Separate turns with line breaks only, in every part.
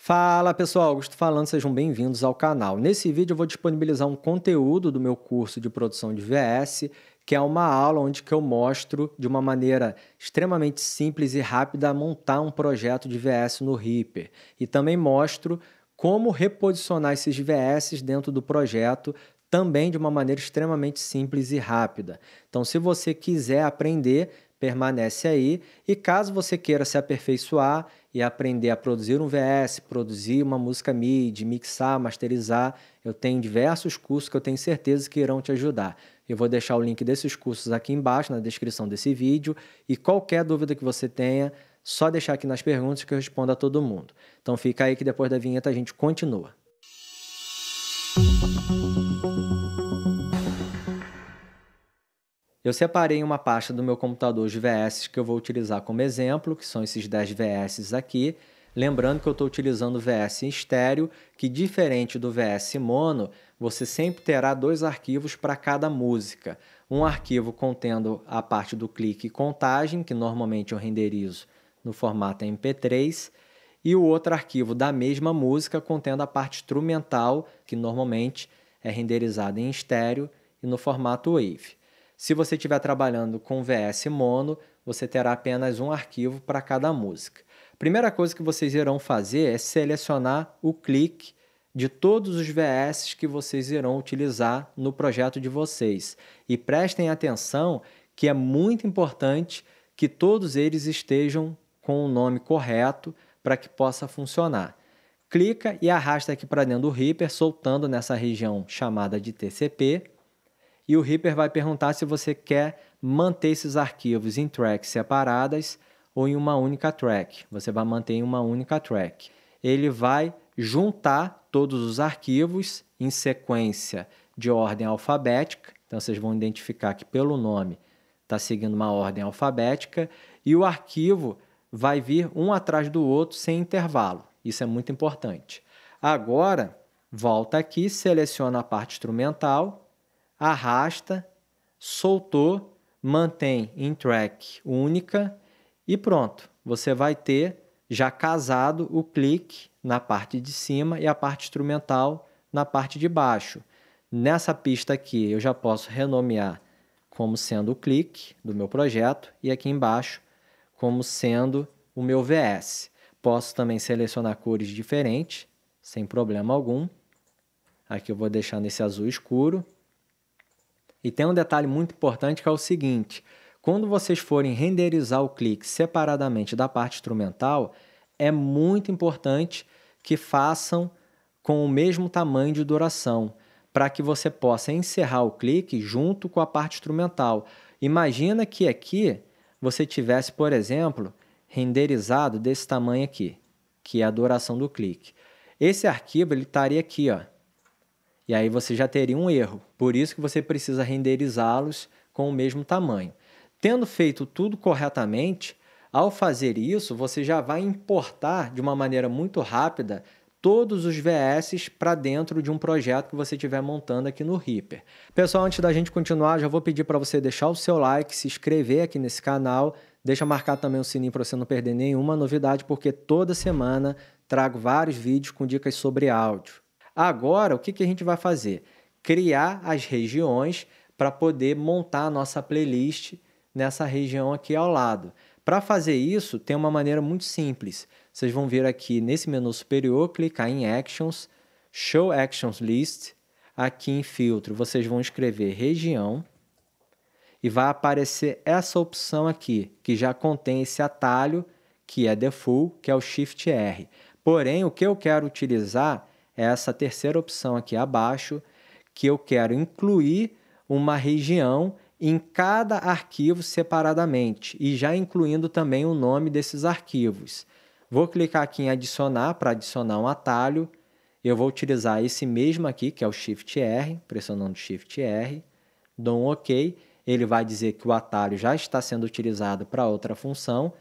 Fala pessoal, Augusto falando, sejam bem-vindos ao canal. Nesse vídeo eu vou disponibilizar um conteúdo do meu curso de produção de VS, que é uma aula onde que eu mostro de uma maneira extremamente simples e rápida montar um projeto de VS no Reaper. E também mostro como reposicionar esses VS dentro do projeto, também de uma maneira extremamente simples e rápida. Então, se você quiser aprender, permanece aí. E caso você queira se aperfeiçoar e aprender a produzir um VS, produzir uma música MIDI, mixar, masterizar, eu tenho diversos cursos que eu tenho certeza que irão te ajudar. Eu vou deixar o link desses cursos aqui embaixo na descrição desse vídeo e qualquer dúvida que você tenha, só deixar aqui nas perguntas que eu respondo a todo mundo. Então fica aí que depois da vinheta a gente continua. Eu separei uma pasta do meu computador de VS que eu vou utilizar como exemplo, que são esses 10 VS aqui. Lembrando que eu estou utilizando o VS estéreo, que diferente do VS mono, você sempre terá dois arquivos para cada música. Um arquivo contendo a parte do clique e contagem, que normalmente eu renderizo no formato MP3, e o outro arquivo da mesma música contendo a parte instrumental, que normalmente é renderizada em estéreo e no formato WAV. Se você estiver trabalhando com VS mono, você terá apenas um arquivo para cada música. Primeira coisa que vocês irão fazer é selecionar o clique de todos os VS que vocês irão utilizar no projeto de vocês. E prestem atenção que é muito importante que todos eles estejam com o nome correto para que possa funcionar. Clica e arrasta aqui para dentro do Reaper, soltando nessa região chamada de TCP e o Reaper vai perguntar se você quer manter esses arquivos em tracks separadas ou em uma única track. Você vai manter em uma única track. Ele vai juntar todos os arquivos em sequência de ordem alfabética. Então vocês vão identificar que pelo nome está seguindo uma ordem alfabética e o arquivo vai vir um atrás do outro sem intervalo. Isso é muito importante. Agora, volta aqui, seleciona a parte instrumental, arrasta, soltou, mantém em track única e pronto. Você vai ter já casado o clique na parte de cima e a parte instrumental na parte de baixo. Nessa pista aqui eu já posso renomear como sendo o clique do meu projeto e aqui embaixo como sendo o meu VS. Posso também selecionar cores diferentes, sem problema algum. Aqui eu vou deixar nesse azul escuro e tem um detalhe muito importante que é o seguinte: quando vocês forem renderizar o clique separadamente da parte instrumental, é muito importante que façam com o mesmo tamanho de duração, para que você possa encerrar o clique junto com a parte instrumental. Imagina que aqui você tivesse, por exemplo, renderizado desse tamanho aqui, que é a duração do clique. Esse arquivo ele estaria aqui, ó, e aí você já teria um erro. Por isso que você precisa renderizá-los com o mesmo tamanho. Tendo feito tudo corretamente, ao fazer isso, você já vai importar de uma maneira muito rápida todos os VS para dentro de um projeto que você estiver montando aqui no Reaper. Pessoal, antes da gente continuar, já vou pedir para você deixar o seu like, se inscrever aqui nesse canal, deixa marcar também o sininho para você não perder nenhuma novidade, porque toda semana trago vários vídeos com dicas sobre áudio. Agora, o que, que a gente vai fazer? Criar as regiões para poder montar a nossa playlist nessa região aqui ao lado. Para fazer isso, tem uma maneira muito simples. Vocês vão vir aqui nesse menu superior, clicar em Actions, Show Actions List, aqui em Filtro, vocês vão escrever região e vai aparecer essa opção aqui, que já contém esse atalho que é default, que é o Shift R. Porém, o que eu quero utilizar é essa terceira opção aqui abaixo, que eu quero incluir uma região em cada arquivo separadamente e já incluindo também o nome desses arquivos. Vou clicar aqui em adicionar para adicionar um atalho. Eu vou utilizar esse mesmo aqui, que é o Shift R, pressionando Shift R, dou um OK, ele vai dizer que o atalho já está sendo utilizado para outra função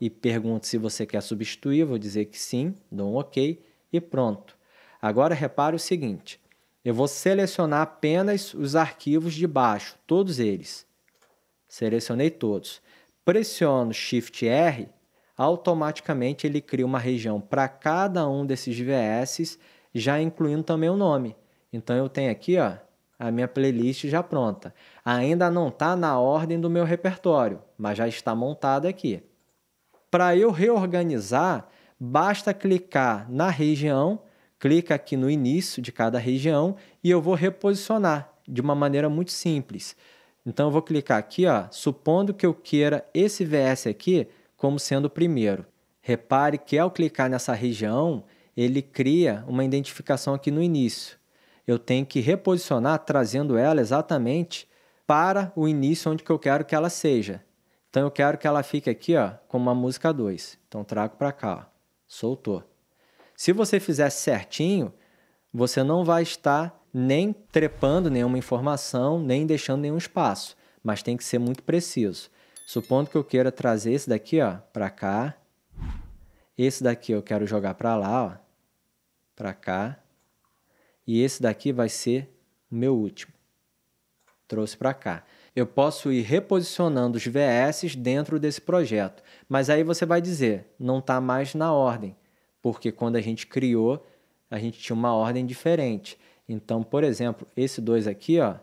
e pergunta se você quer substituir, vou dizer que sim, dou um OK e pronto. Agora repare o seguinte: eu vou selecionar apenas os arquivos de baixo, todos eles. Selecionei todos. Pressiono Shift R, automaticamente ele cria uma região para cada um desses VS, já incluindo também o nome. Então eu tenho aqui, ó, a minha playlist já pronta. Ainda não está na ordem do meu repertório, mas já está montada aqui. Para eu reorganizar, basta clicar na região clica aqui no início de cada região e eu vou reposicionar de uma maneira muito simples. Então eu vou clicar aqui, ó, supondo que eu queira esse VS aqui como sendo o primeiro. Repare que ao clicar nessa região, ele cria uma identificação aqui no início. Eu tenho que reposicionar trazendo ela exatamente para o início onde que eu quero que ela seja. Então eu quero que ela fique aqui, ó, como uma música 2. Então trago para cá, ó. soltou. Se você fizer certinho, você não vai estar nem trepando nenhuma informação, nem deixando nenhum espaço, mas tem que ser muito preciso. Supondo que eu queira trazer esse daqui, ó, para cá. Esse daqui eu quero jogar para lá, ó, para cá. E esse daqui vai ser o meu último. Trouxe para cá. Eu posso ir reposicionando os VS dentro desse projeto, mas aí você vai dizer, não está mais na ordem porque quando a gente criou, a gente tinha uma ordem diferente. Então, por exemplo, esse 2 aqui, ó,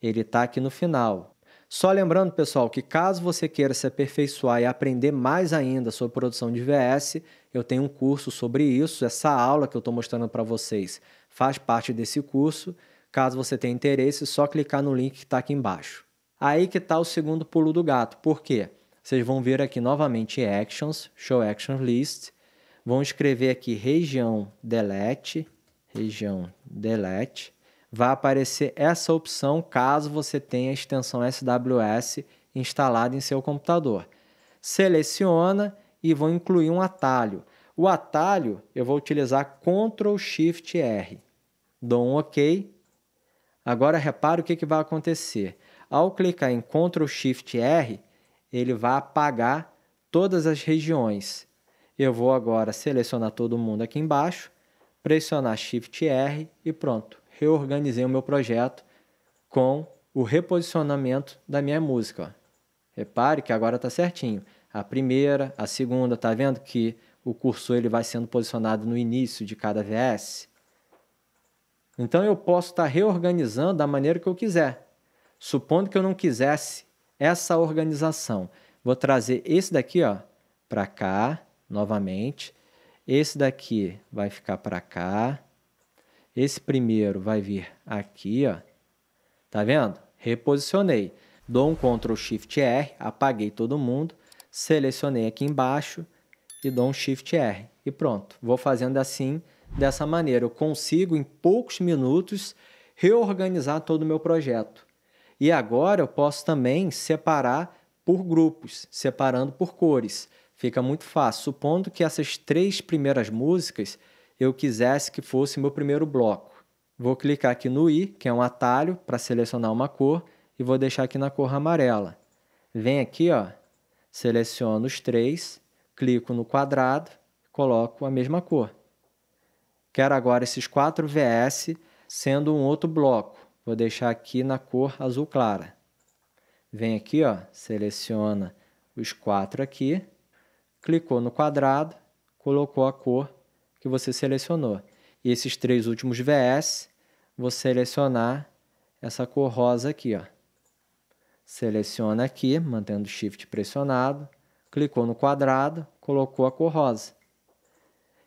ele está aqui no final. Só lembrando, pessoal, que caso você queira se aperfeiçoar e aprender mais ainda sobre produção de VS, eu tenho um curso sobre isso. Essa aula que eu estou mostrando para vocês faz parte desse curso. Caso você tenha interesse, é só clicar no link que está aqui embaixo. Aí que está o segundo pulo do gato. Por quê? Vocês vão ver aqui novamente Actions, Show Action List vão escrever aqui região delete, região delete, vai aparecer essa opção caso você tenha a extensão SWS instalada em seu computador. Seleciona e vou incluir um atalho. O atalho eu vou utilizar Ctrl Shift R. Dou um OK. Agora repara o que, que vai acontecer. Ao clicar em Ctrl Shift R, ele vai apagar todas as regiões. Eu vou agora selecionar todo mundo aqui embaixo, pressionar Shift R e pronto. Reorganizei o meu projeto com o reposicionamento da minha música. Repare que agora está certinho. A primeira, a segunda, está vendo que o cursor ele vai sendo posicionado no início de cada VS? Então eu posso estar tá reorganizando da maneira que eu quiser. Supondo que eu não quisesse essa organização, vou trazer esse daqui, ó, para cá novamente. Esse daqui vai ficar para cá. Esse primeiro vai vir aqui, ó. Tá vendo? Reposicionei. Dou um Ctrl Shift R, apaguei todo mundo, selecionei aqui embaixo e dou um Shift R. E pronto. Vou fazendo assim, dessa maneira. Eu consigo, em poucos minutos, reorganizar todo o meu projeto. E agora eu posso também separar por grupos, separando por cores. Fica muito fácil. Supondo que essas três primeiras músicas eu quisesse que fosse meu primeiro bloco. Vou clicar aqui no I, que é um atalho para selecionar uma cor, e vou deixar aqui na cor amarela. Vem aqui, ó, seleciono os três, clico no quadrado, coloco a mesma cor. Quero agora esses quatro VS sendo um outro bloco. Vou deixar aqui na cor azul clara. Vem aqui, ó, seleciona os quatro aqui, clicou no quadrado, colocou a cor que você selecionou. E esses três últimos VS, vou selecionar essa cor rosa aqui, ó. Seleciona aqui, mantendo o Shift pressionado, clicou no quadrado, colocou a cor rosa.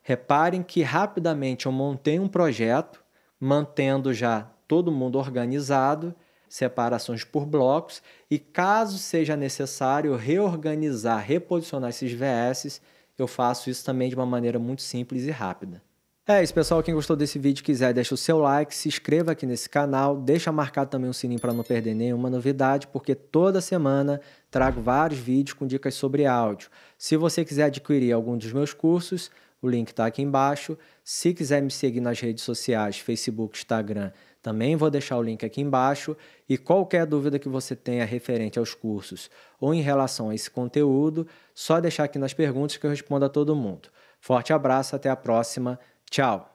Reparem que rapidamente eu montei um projeto, mantendo já todo mundo organizado separações por blocos e, caso seja necessário, reorganizar, reposicionar esses VSs, eu faço isso também de uma maneira muito simples e rápida. É isso, pessoal. Quem gostou desse vídeo quiser, deixa o seu like, se inscreva aqui nesse canal, deixa marcar também o sininho para não perder nenhuma novidade, porque toda semana trago vários vídeos com dicas sobre áudio. Se você quiser adquirir algum dos meus cursos, o link está aqui embaixo. Se quiser me seguir nas redes sociais, Facebook, Instagram, também vou deixar o link aqui embaixo. E qualquer dúvida que você tenha referente aos cursos ou em relação a esse conteúdo, só deixar aqui nas perguntas que eu respondo a todo mundo. Forte abraço, até a próxima. Tchau!